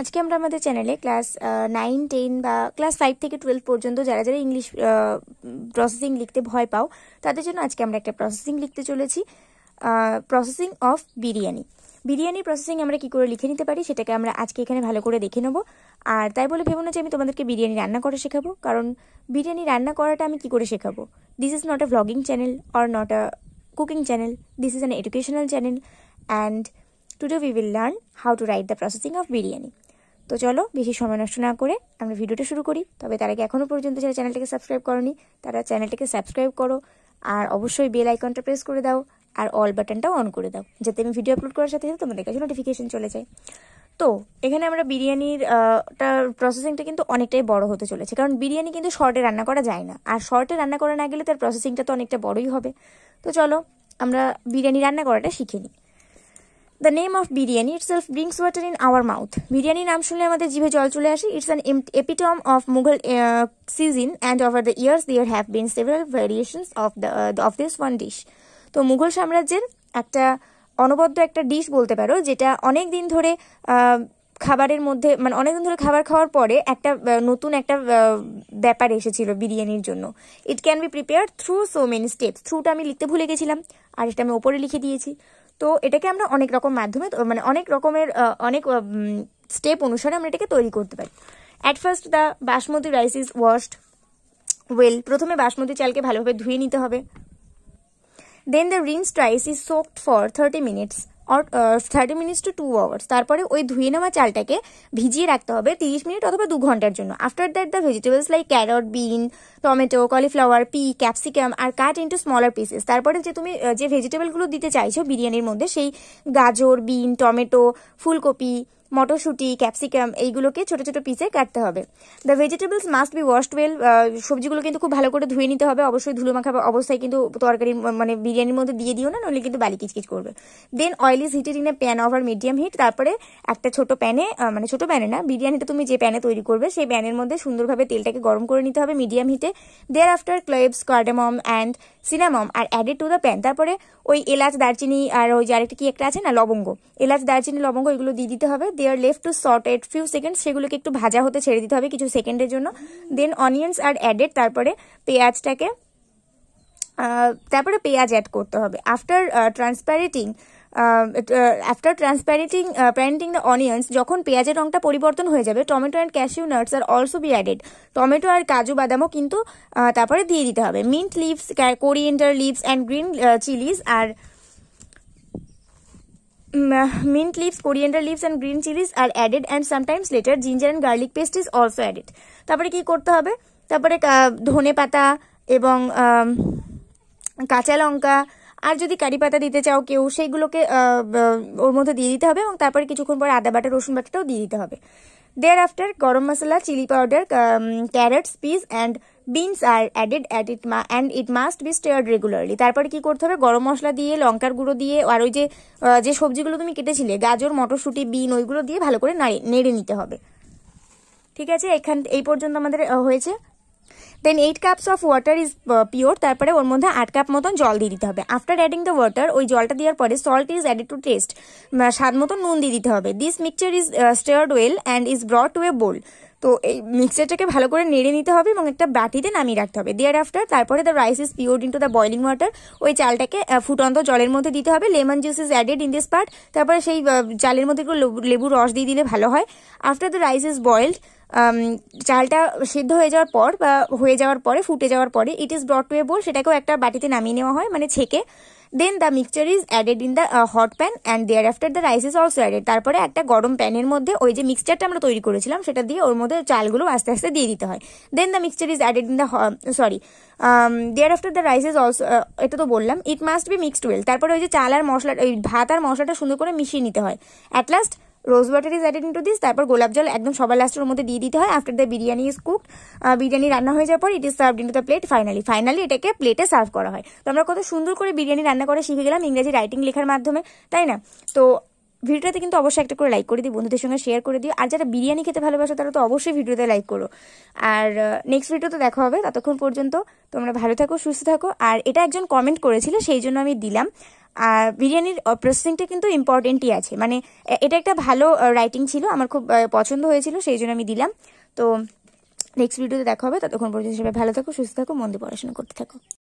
আজকে আমরা আমাদের চ্যানেলে ক্লাস নাইন টেন বা ক্লাস ফাইভ থেকে টুয়েলভ পর্যন্ত যারা যারা ইংলিশ প্রসেসিং লিখতে ভয় পাও তাদের জন্য আজকে আমরা একটা প্রসেসিং লিখতে চলেছি প্রসেসিং অফ বিরিয়ানি বিরিয়ানির প্রসেসিং আমরা কি করে লিখে নিতে পারি সেটাকে আমরা আজকে এখানে ভালো করে দেখে নেবো আর তাই বলে ভেবো না যে আমি তোমাদেরকে বিরিয়ানি রান্না করা শেখাবো কারণ বিরিয়ানি রান্না করাটা আমি কি করে শেখাবো this is not a vlogging channel or not a cooking channel this is an educational channel and today we will learn how to write the processing of biryani তো চলো বেশি সময় নষ্ট না করে আমরা ভিডিওটা শুরু করি তবে তারা কি এখনও পর্যন্ত যারা চ্যানেলটাকে সাবস্ক্রাইব করনি তারা চ্যানেলটাকে সাবস্ক্রাইব করো আর অবশ্যই বেল আইকনটা প্রেস করে দাও আর অল বাটনটা অন করে দাও যাতে আমি ভিডিও আপলোড করার সাথে সাথে তোমাদের কাছে নোটিফিকেশন চলে যায় তো এখানে আমরা বিরিয়ানির প্রসেসিংটা কিন্তু অনেকটাই বড় হতে চলেছে কারণ বিরিয়ানি কিন্তু শর্টে রান্না করা যায় না আর শর্টে রান্না করা না গেলে তার প্রসেসিংটা তো অনেকটা বড়ই হবে তো চলো আমরা বিরিয়ানি রান্না করাটা শিখে নিই the name of biryani itself brings water in our mouth biryani নাম শুনলে আমাদের জিভে জল চলে আসে it's an epitome of Mughal season and over the years there have been several variations of the of this one dish তো মুঘল সাম্রাজ্যের একটা অনবদ্য একটা ডিশ বলতে পারো যেটা অনেক দিন ধরে খাবারের মধ্যে মানে অনেকদিন ধরে খাবার খাওয়ার পরে একটা নতুন একটা ব্যাপার এসেছিল বিরিয়ানির জন্য it can be prepare through so many steps থ্রুটা আমি লিখতে ভুলে গেছিলাম আর এটা আমি ওপরে লিখে দিয়েছি তো এটাকে আমরা অনেক রকম মাধ্যমে মানে অনেক রকমের অনেক স্টেপ অনুসারে আমরা এটাকে তৈরি করতে পারি at first the basmati rice is washed well প্রথমে বাসমতি চালকে ভালোভাবে ধুয়ে নিতে হবে then the rinse rice is soaked for thirty minutes thirty minutes to two hours তারপরে ওই ধুয়ে নেওয়া চালটাকে ভিজিয়ে রাখতে হবে তিরিশ মিনিট অথবা দু ঘন্টার জন্য after that the vegetables like carrot bean tomato cauliflower pea capsicum are cut into smaller pieces তারপরে যে তুমি যে ভেজিটেবলগুলো দিতে চাইছো বিরিয়ানির মধ্যে সেই গাজর বিন টমেটো ফুলকপি মটরশুঁটি ক্যাপসিকাম এইগুলোকে ছোট ছোট পিসে কাটতে হবে the vegetables must be washed well সবজিগুলো কিন্তু খুব ভালো করে ধুয়ে নিতে হবে অবশ্যই ধুলো মাখা অবস্থায় কিন্তু তরকারি মানে বিরিয়ানির মধ্যে দিয়ে দিও না নইলে কিন্তু বালি কিচকিচ করবে then oil is heated in a pan over medium heat তারপরে একটা ছোট প্যানে মানে ছোট প্যানে না বিরিয়ানিটা তুমি যে প্যানে তৈরি করবে সেই প্যানের মধ্যে সুন্দরভাবে তেলটাকে গরম করে নিতে হবে মিডিয়াম হিটে thereafter cloves cardamom and cinnamon are added to the pan তারপরে ওই এলাচ দারচিনি আর ওই যে আরেকটা কি একটা আছে না লবঙ্গ এলাচ দারচিনি লবঙ্গ এগুলো দিয়ে দিতে হবে they are to short at few seconds সেগুলোকে একটু ভাজা হতে ছেড়ে দিতে হবে কিছু সেকেন্ডের জন্য দেন অনিয়ন্স আর অ্যাডেড তারপরে পেঁয়াজটাকে তারপরে পেঁয়াজ অ্যাড করতে হবে after transparenting after transparenting panting the onions যখন পেঁয়াজের রঙটা পরিবর্তন হয়ে যাবে tomato and cashew nuts are also be added tomato আর কাজু বাদামও কিন্তু তারপরে দিয়ে দিতে হবে mint leaves coriander leaves and green chillies আর mint leaves, coriander leaves and green chilies are added and sometimes later ginger and garlic paste is also added. তারপরে কি করতে হবে তারপরে ধনে পাতা এবং কাঁচা লঙ্কা আর যদি কারি পাতা দিতে চাও কেউ সেইগুলোকে ওর মধ্যে দিয়ে দিতে হবে এবং তারপরে কিছুক্ষণ পর আদা বাটা রসুন বাটাটাও দিয়ে দিতে হবে thereafter garam masala chilli powder carrots peas and beans are added at it মা and it must be stirred regularly তারপরে কি করতে হবে গরম মশলা দিয়ে লঙ্কার গুঁড়ো দিয়ে আর ওই যে যে সবজিগুলো তুমি কেটেছিলে গাজর মটরশুঁটি বিন ওইগুলো দিয়ে ভালো করে নেড়ে নিতে হবে ঠিক আছে এখান এই পর্যন্ত আমাদের হয়েছে then eight cups of water is poured তারপরে ওর মধ্যে আট কাপ মতন জল দিয়ে দিতে হবে আফটার অ্যাডিং দ্য ওয়াটার ওই জলটা দেওয়ার পরে salt is added to taste স্বাদ মতন নুন দিয়ে দিতে হবে this mixture is stirred well and is brought to a bowl তো এই মিক্সচারটাকে ভালো করে নেড়ে নিতে হবে এবং একটা বাটিতে নামিয়ে রাখতে হবে দেয়ার আফটার তারপরে the rice is poured to the boiling water ওই চালটাকে ফুটন্ত জলের মধ্যে দিতে হবে lemon juice is added in this part তারপরে সেই চালের মধ্যে একটু লেবু রস দিয়ে দিলে ভালো হয় after the rice is boiled চালটা সিদ্ধ হয়ে যাওয়ার পর বা হয়ে যাওয়ার পরে ফুটে যাওয়ার পরে it is brought to a bowl সেটাকেও একটা বাটিতে নামিয়ে নেওয়া হয় মানে ছেঁকে then the mixture is added in the hot pan and thereafter the rice is also added তারপরে একটা গরম প্যানের মধ্যে ওই যে মিক্সচারটা আমরা তৈরি করেছিলাম সেটা দিয়ে ওর মধ্যে চালগুলো আস্তে আস্তে দিয়ে দিতে হয় then the mixture is added in the sorry thereafter the rice is also এটা তো বললাম it must be mixed well তারপরে ওই যে চাল আর মশলা ওই ভাত আর মশলাটা সুন্দর করে মিশিয়ে নিতে হয় at last rose water is added into this তারপর গোলাপ জল একদম সবার লাস্টের মধ্যে দিয়ে দিতে হয় after the biryani is cook biryani রান্না হয়ে যাওয়ার পর it is serve into the plate finally finally এটাকে প্লেটে সার্ভ করা হয় তো আমরা কত সুন্দর করে বিরিয়ানি রান্না করা শিখে গেলাম ইংরেজি রাইটিং লেখার মাধ্যমে তাই না তো ভিডিওটাতে কিন্তু অবশ্যই একটা করে লাইক করে দিই বন্ধুদের সঙ্গে শেয়ার করে দিই আর যারা বিরিয়ানি খেতে ভালোবাসো তারা তো অবশ্যই ভিডিওতে লাইক করো আর নেক্সট ভিডিও তো দেখা হবে ততক্ষণ পর্যন্ত তোমরা ভালো থাকো সুস্থ থাকো আর এটা একজন কমেন্ট করেছিল সেই জন্য আমি দিলাম আর বিরিয়ানির প্রসেসিংটা কিন্তু ইম্পর্টেন্টই আছে মানে এটা একটা ভালো রাইটিং ছিল আমার খুব পছন্দ হয়েছিল সেই জন্য আমি দিলাম তো নেক্সট ভিডিওতে দেখা হবে ততক্ষণ পর্যন্ত সবাই ভালো থাকো সুস্থ থাকো মন দিয়ে পড়াশোনা করতে থাকো